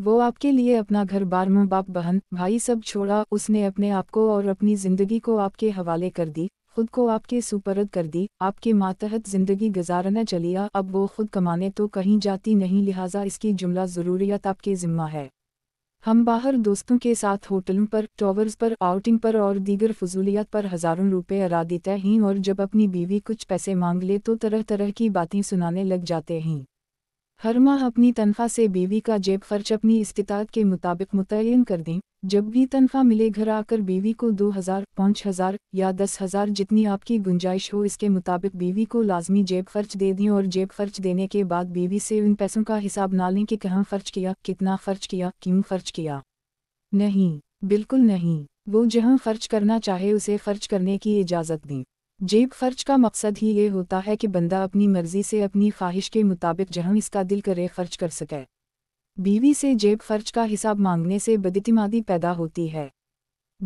वो आपके लिए अपना घर बार माँ बाप बहन भाई सब छोड़ा उसने अपने आप को और अपनी जिंदगी को आपके हवाले कर दी खुद को आपके सुपरद कर दी आपके मातहत जिंदगी गुजारना चलिया अब वो खुद कमाने तो कहीं जाती नहीं लिहाजा इसकी जुमला ज़रूरियत आपके ज़िम्मा है हम बाहर दोस्तों के साथ होटलों पर टॉवर्स पर आउटिंग पर और दीगर फजूलियात पर हज़ारों रुपये अरा देते हैं और जब अपनी बीवी कुछ पैसे मांग ले तो तरह तरह की बातें सुनाने लग जाते हैं हर माह अपनी तनख्वाह से बीवी का जेब खर्च अपनी इस्तात के मुताबिक मुतयन कर दें जब भी तनख्वाह मिले घर आकर बीवी को दो हज़ार पाँच हज़ार या दस हज़ार जितनी आपकी गुंजाइश हो इसके मुताबिक बीवी को लाजमी जेब खर्च दे दें और जेब खर्च देने के बाद बीवी से उन पैसों का हिसाब ना लें कि कहाँ खर्च किया कितना खर्च किया क्यों खर्च किया नहीं बिल्कुल नहीं वो जहाँ खर्च करना चाहे उसे खर्च करने की इजाज़त दें जेब खर्च का मकसद ही ये होता है कि बंदा अपनी मर्जी से अपनी ख्वाहिश के मुताबिक जहां इसका दिल करे खर्च कर सके बीवी से जेब खर्च का हिसाब मांगने से बदतिमादी पैदा होती है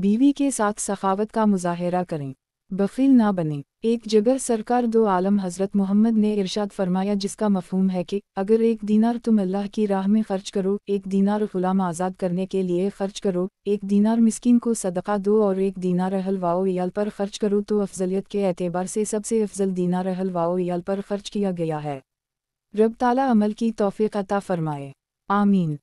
बीवी के साथ सखावत का मुजाहरा करें बफील ना बने एक जगह सरकार दो आलम हज़रत मोहम्मद ने इरशाद फरमाया जिसका मफहम है कि अगर एक दीनार तुम अल्लाह की राह में खर्च करो एक दीनार गुलाम आज़ाद करने के लिए खर्च करो एक दीनार मिस्किन को सदका दो और एक दीनार हलवाओ याल पर खर्च करो तो अफजलियत के एतबार से सबसे अफजल दीनार हलवाओ याल पर खर्च किया गया है रब ताला अमल की तोफ़ी अता फरमाए आमीन